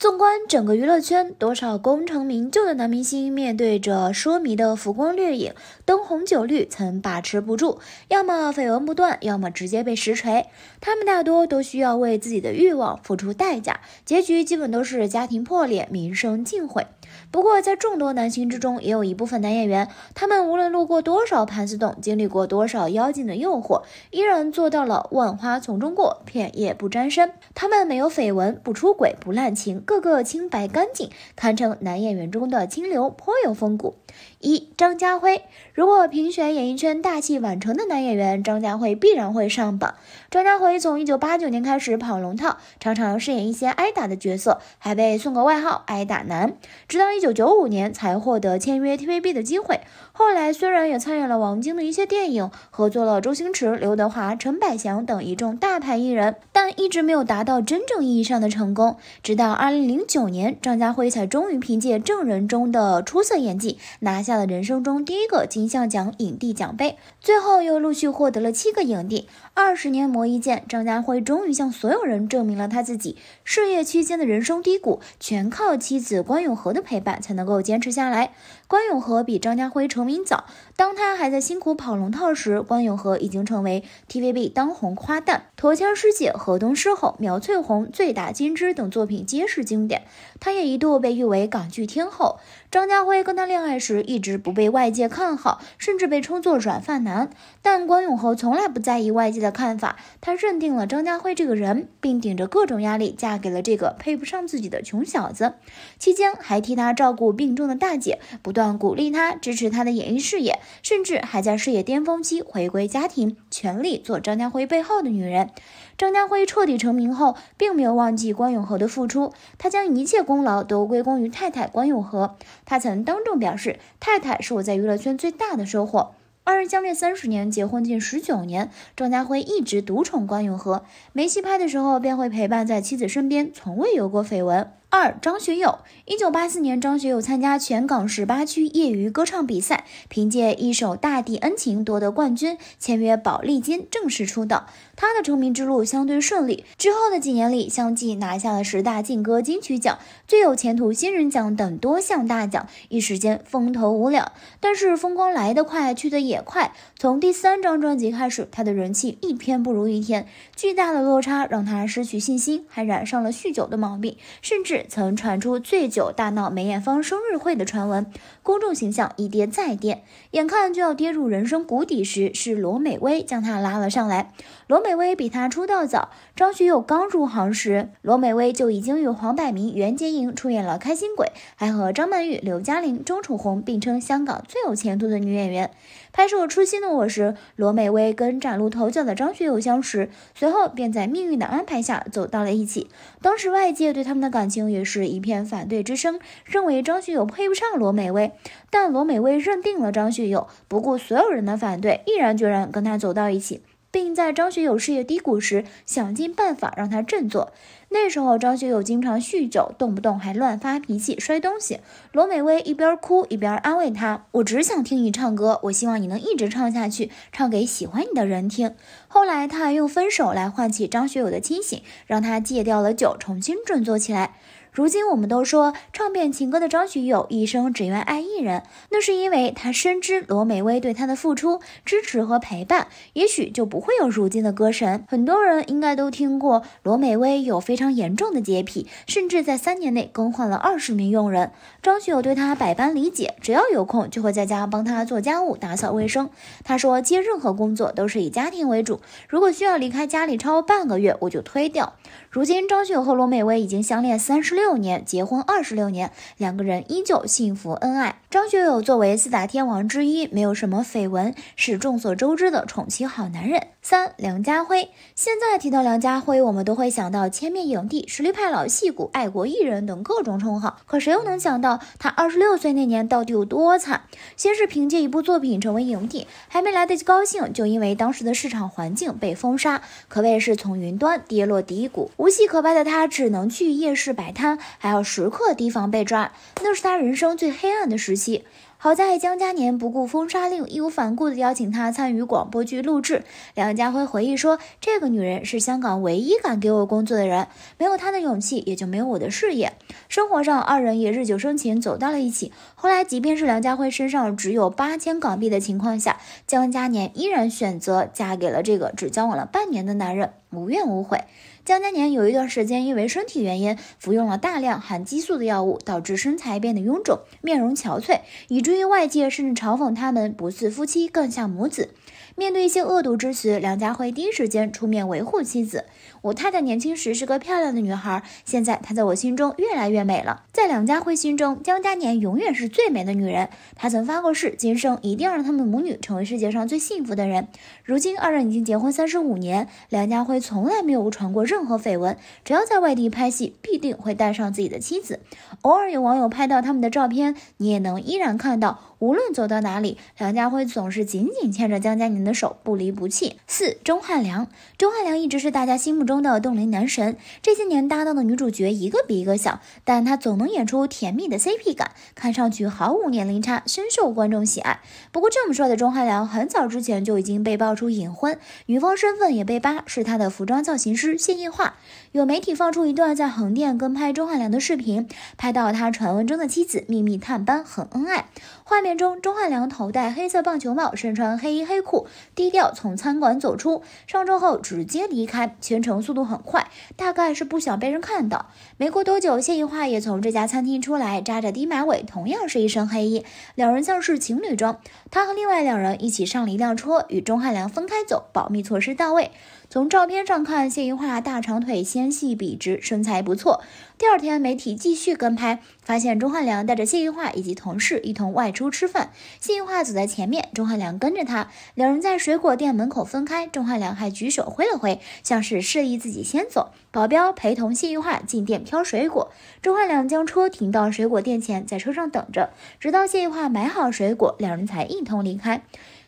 纵观整个娱乐圈，多少功成名就的男明星，面对着奢靡的浮光掠影、灯红酒绿，曾把持不住，要么绯闻不断，要么直接被实锤。他们大多都需要为自己的欲望付出代价，结局基本都是家庭破裂、名声尽毁。不过，在众多男星之中，也有一部分男演员，他们无论路过多少盘丝洞，经历过多少妖精的诱惑，依然做到了万花丛中过，片叶不沾身。他们没有绯闻，不出轨，不滥情。个个清白干净，堪称男演员中的清流，颇有风骨。一张家辉，如果评选演艺圈大器晚成的男演员，张家辉必然会上榜。张家辉从一九八九年开始跑龙套，常常饰演一些挨打的角色，还被送个外号“挨打男”。直到一九九五年才获得签约 TVB 的机会。后来虽然也参演了王晶的一些电影，合作了周星驰、刘德华、陈百祥等一众大牌艺人，但一直没有达到真正意义上的成功。直到二零零九年，张家辉才终于凭借《证人》中的出色演技拿。下的人生中第一个金像奖影帝奖杯，最后又陆续获得了七个影帝。二十年磨一剑，张家辉终于向所有人证明了他自己。事业期间的人生低谷，全靠妻子关咏荷的陪伴才能够坚持下来。关咏荷比张家辉成名早，当他还在辛苦跑龙套时，关咏荷已经成为 TVB 当红花旦，《陀枪师姐》《河东狮吼》《苗翠红》《醉打金枝》等作品皆是经典。他也一度被誉为港剧天后。张家辉跟他恋爱时，一直不被外界看好，甚至被称作软饭男。但关咏荷从来不在意外界的。的看法，他认定了张家辉这个人，并顶着各种压力嫁给了这个配不上自己的穷小子。期间还替他照顾病重的大姐，不断鼓励他，支持他的演艺事业，甚至还在事业巅峰期回归家庭，全力做张家辉背后的女人。张家辉彻底成名后，并没有忘记关咏荷的付出，他将一切功劳都归功于太太关咏荷。他曾当众表示：“太太是我在娱乐圈最大的收获。”二人相恋三十年，结婚近十九年，张家辉一直独宠关咏荷。没戏拍的时候便会陪伴在妻子身边，从未有过绯闻。二张学友，一九八四年，张学友参加全港十八区业余歌唱比赛，凭借一首《大地恩情》夺得冠军，签约宝丽金正式出道。他的成名之路相对顺利，之后的几年里，相继拿下了十大劲歌金曲奖、最有前途新人奖等多项大奖，一时间风头无两。但是风光来得快，去得也快。从第三张专辑开始，他的人气一天不如一天，巨大的落差让他失去信心，还染上了酗酒的毛病，甚至。曾传出醉酒大闹梅艳芳生日会的传闻，公众形象一跌再跌，眼看就要跌入人生谷底时，是罗美薇将他拉了上来。罗美薇比他出道早，张学友刚入行时，罗美薇就已经与黄百鸣、袁洁莹出演了《开心鬼》，还和张曼玉、刘嘉玲、钟楚红并称香港最有前途的女演员。拍摄《初心的我》时，罗美薇跟崭露头角的张学友相识，随后便在命运的安排下走到了一起。当时外界对他们的感情。也是一片反对之声，认为张学友配不上罗美薇，但罗美薇认定了张学友，不顾所有人的反对，毅然决然跟他走到一起，并在张学友事业低谷时，想尽办法让他振作。那时候，张学友经常酗酒，动不动还乱发脾气、摔东西。罗美薇一边哭一边安慰他：“我只想听你唱歌，我希望你能一直唱下去，唱给喜欢你的人听。”后来，他还用分手来唤起张学友的清醒，让他戒掉了酒，重新振作起来。如今我们都说唱遍情歌的张学友一生只愿爱一人，那是因为他深知罗美薇对他的付出、支持和陪伴，也许就不会有如今的歌神。很多人应该都听过罗美薇有非常严重的洁癖，甚至在三年内更换了二十名佣人。张学友对他百般理解，只要有空就会在家帮他做家务、打扫卫生。他说接任何工作都是以家庭为主，如果需要离开家里超过半个月，我就推掉。如今张学友和罗美薇已经相恋三十六。六年结婚，二十六年，两个人依旧幸福恩爱。张学友作为四大天王之一，没有什么绯闻，是众所周知的宠妻好男人。三，梁家辉。现在提到梁家辉，我们都会想到千面影帝、实力派老戏骨、爱国艺人等各种称号。可谁又能想到他二十六岁那年到底有多惨？先是凭借一部作品成为影帝，还没来得及高兴，就因为当时的市场环境被封杀，可谓是从云端跌落低谷。无戏可拍的他，只能去夜市摆摊。还要时刻提防被抓，那是他人生最黑暗的时期。好在江嘉年不顾封杀令，义无反顾地邀请他参与广播剧录制。梁家辉回忆说：“这个女人是香港唯一敢给我工作的人，没有她的勇气，也就没有我的事业。生活上，二人也日久生情，走到了一起。后来，即便是梁家辉身上只有八千港币的情况下，江嘉年依然选择嫁给了这个只交往了半年的男人，无怨无悔。”江嘉年有一段时间因为身体原因服用了大量含激素的药物，导致身材变得臃肿，面容憔悴，以至于外界甚至嘲讽他们不似夫妻，更像母子。面对一些恶毒之词，梁家辉第一时间出面维护妻子。我太太年轻时是个漂亮的女孩，现在她在我心中越来越美了。在梁家辉心中，江嘉年永远是最美的女人。他曾发过誓，今生一定要让他们母女成为世界上最幸福的人。如今二人已经结婚三十五年，梁家辉从来没有传过任。任何绯闻，只要在外地拍戏，必定会带上自己的妻子。偶尔有网友拍到他们的照片，你也能依然看到。无论走到哪里，梁家辉总是紧紧牵着江嘉年的手，不离不弃。四钟汉良，钟汉良一直是大家心目中的冻龄男神。这些年搭档的女主角一个比一个小，但他总能演出甜蜜的 CP 感，看上去毫无年龄差，深受观众喜爱。不过，这么帅的钟汉良，很早之前就已经被爆出隐婚，女方身份也被扒，是他的服装造型师谢奕华。有媒体放出一段在横店跟拍钟汉良的视频，拍到他传闻中的妻子秘密探班，很恩爱，画面。中钟汉良头戴黑色棒球帽，身穿黑衣黑裤，低调从餐馆走出，上车后直接离开，全程速度很快，大概是不想被人看到。没过多久，谢依桦也从这家餐厅出来，扎着低马尾，同样是一身黑衣，两人像是情侣装。他和另外两人一起上了一辆车，与钟汉良分开走，保密措施到位。从照片上看，谢玉华大长腿纤细笔直，身材不错。第二天，媒体继续跟拍，发现钟汉良带着谢玉华以及同事一同外出吃饭。谢玉华走在前面，钟汉良跟着他，两人在水果店门口分开。钟汉良还举手挥了挥，像是示意自己先走。保镖陪同谢玉华进店挑水果。钟汉良将车停到水果店前，在车上等着，直到谢玉华买好水果，两人才一同离开。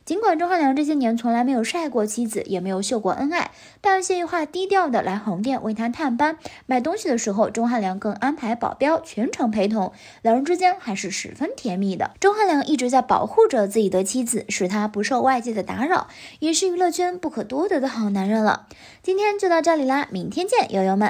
尽管钟汉良这些年从来没有晒过妻子，也没有秀过恩爱，但谢玉华低调的来横店为他探班，买东西的时候，钟汉良更安排保镖全程陪同，两人之间还是十分甜蜜的。钟汉良一直在保护着自己的妻子，使他不受外界的打扰，也是娱乐圈不可多得的好男人了。今天就到这里啦，明天见，友友们。